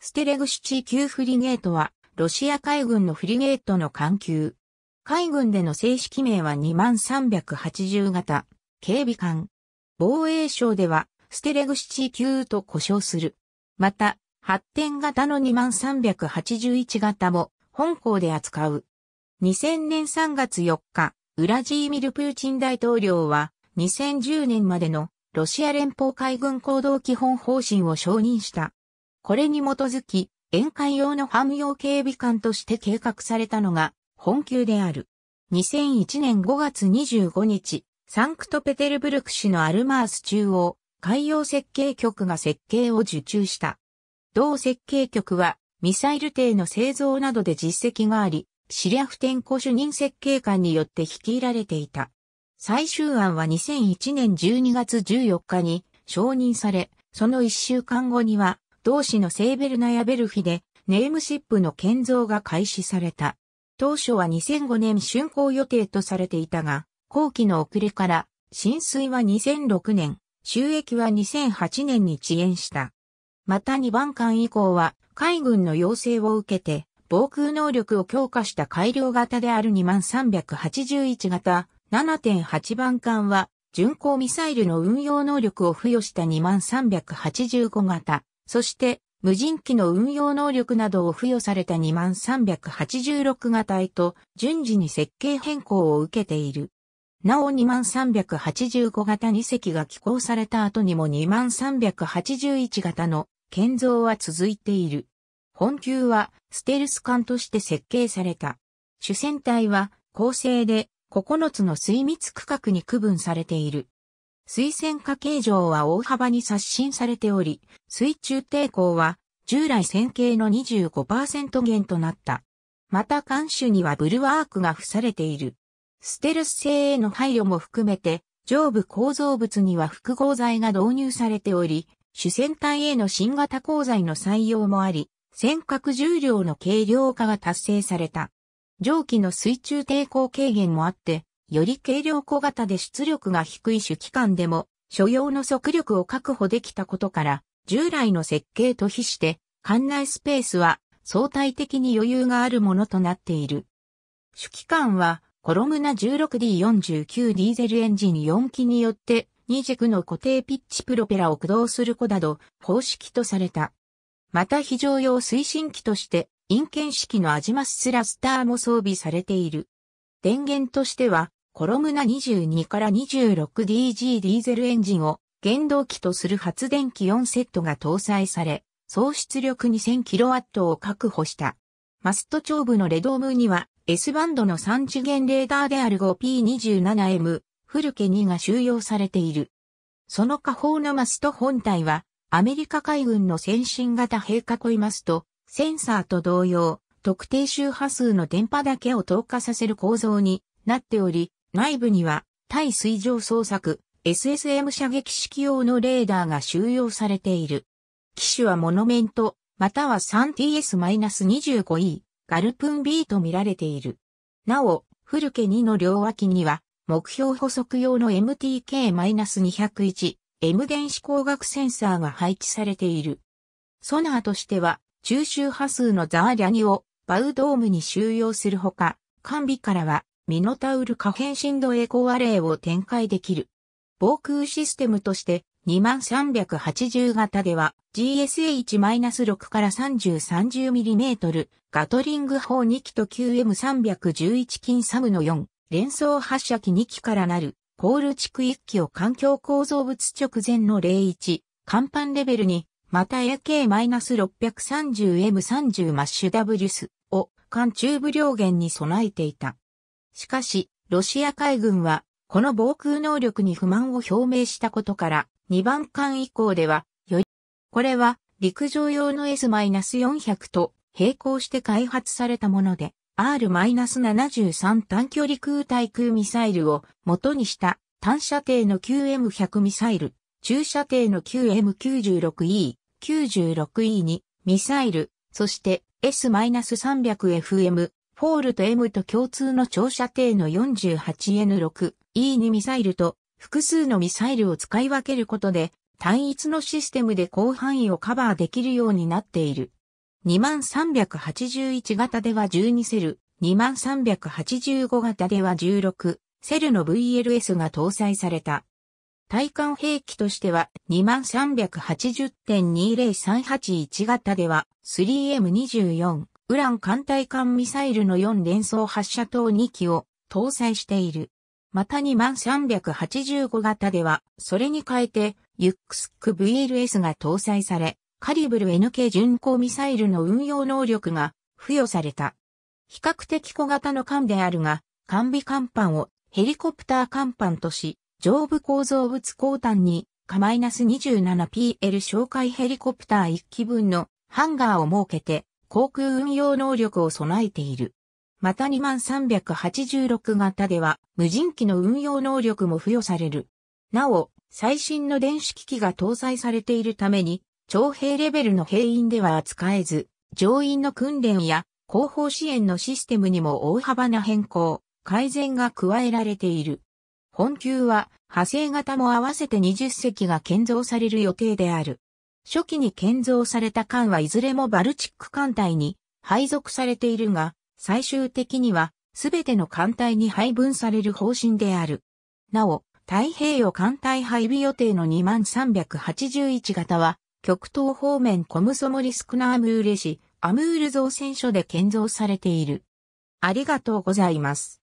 ステレグシチ級フリゲートは、ロシア海軍のフリゲートの艦級。海軍での正式名は2380型、警備艦。防衛省では、ステレグシチ級と呼称する。また、発展型の2381型も、本校で扱う。2000年3月4日、ウラジーミル・プーチン大統領は、2010年までのロシア連邦海軍行動基本方針を承認した。これに基づき、宴会用の汎用警備官として計画されたのが、本級である。2001年5月25日、サンクトペテルブルク市のアルマース中央、海洋設計局が設計を受注した。同設計局は、ミサイル艇の製造などで実績があり、シリアフテンコ主任設計官によって率いられていた。最終案は2001年12月14日に承認され、その1週間後には同市のセーベルナヤベルフィで、ネームシップの建造が開始された。当初は2005年竣工予定とされていたが、後期の遅れから、浸水は2006年、収益は2008年に遅延した。また2番艦以降は、海軍の要請を受けて、防空能力を強化した改良型である2381型7.8番艦は、巡航ミサイルの運用能力を付与した2385型そして、無人機の運用能力などを付与された2386型へと順次に設計変更を受けている。なお2385型2隻が寄港された後にも2381型の建造は続いている。本級はステルス艦として設計された。主戦隊は構成で9つの水密区画に区分されている。水線化形状は大幅に刷新されており、水中抵抗は従来線形の25%減となった。また艦首にはブルワークが付されている。ステルス性への配慮も含めて、上部構造物には複合材が導入されており、主戦隊への新型鋼材の採用もあり、尖閣重量の軽量化が達成された。蒸気の水中抵抗軽減もあって、より軽量小型で出力が低い主機関でも、所要の速力を確保できたことから、従来の設計と比して、管内スペースは相対的に余裕があるものとなっている。主機関は、コロムナ 16D49 ディーゼルエンジン4機によって、2軸の固定ピッチプロペラを駆動する子など、方式とされた。また非常用推進機として、陰検式のアジマススラスターも装備されている。電源としては、コロムナ22から 26DG ディーゼルエンジンを原動機とする発電機4セットが搭載され、総出力 2000kW を確保した。マスト長部のレドームには S バンドの3次元レーダーである 5P27M フルケ2が収容されている。その下方のマスト本体はアメリカ海軍の先進型兵囲いマスト、センサーと同様、特定周波数の電波だけを透過させる構造になっており、内部には、対水上捜索、SSM 射撃式用のレーダーが収容されている。機種はモノメント、または 3TS-25E、ガルプン B と見られている。なお、フルケ2の両脇には、目標補足用の MTK-201、M 電子光学センサーが配置されている。ソナーとしては、中周波数のザーリャニをバウドームに収容するほか、完備からはミノタウル可変振動エコーアレイを展開できる。防空システムとして2380型では GSH-6 から30 30mm ガトリング砲2機と QM311 金サムの4連装発射機2機からなるコール地区1機を環境構造物直前の01甲板レベルにまた AK-630M30 マッシュダブュスを間中部両弦に備えていた。しかし、ロシア海軍は、この防空能力に不満を表明したことから、2番艦以降では、より、これは、陸上用の S-400 と並行して開発されたもので、R-73 短距離空対空ミサイルを元にした単射程の QM100 ミサイル、中射程の QM96E、96E にミサイル、そして S-300FM、フォールと M と共通の長射程の 48N6E 2ミサイルと複数のミサイルを使い分けることで単一のシステムで広範囲をカバーできるようになっている。2381型では12セル、2385型では16セルの VLS が搭載された。対艦兵器としては2380.20381型では 3M24 ウラン艦隊艦ミサイルの4連装発射等2機を搭載している。また2 3 8 5型では、それに変えて、ユックスック VLS が搭載され、カリブル NK 巡航ミサイルの運用能力が付与された。比較的小型の艦であるが、艦尾艦板をヘリコプター艦板とし、上部構造物後端に、カマイナス -27PL 紹介ヘリコプター1機分のハンガーを設けて、航空運用能力を備えている。また2386型では無人機の運用能力も付与される。なお、最新の電子機器が搭載されているために、徴兵レベルの兵員では扱えず、乗員の訓練や後方支援のシステムにも大幅な変更、改善が加えられている。本級は派生型も合わせて20隻が建造される予定である。初期に建造された艦はいずれもバルチック艦隊に配属されているが、最終的にはすべての艦隊に配分される方針である。なお、太平洋艦隊配備予定の2381型は、極東方面コムソモリスクナアムーレ市アムール造船所で建造されている。ありがとうございます。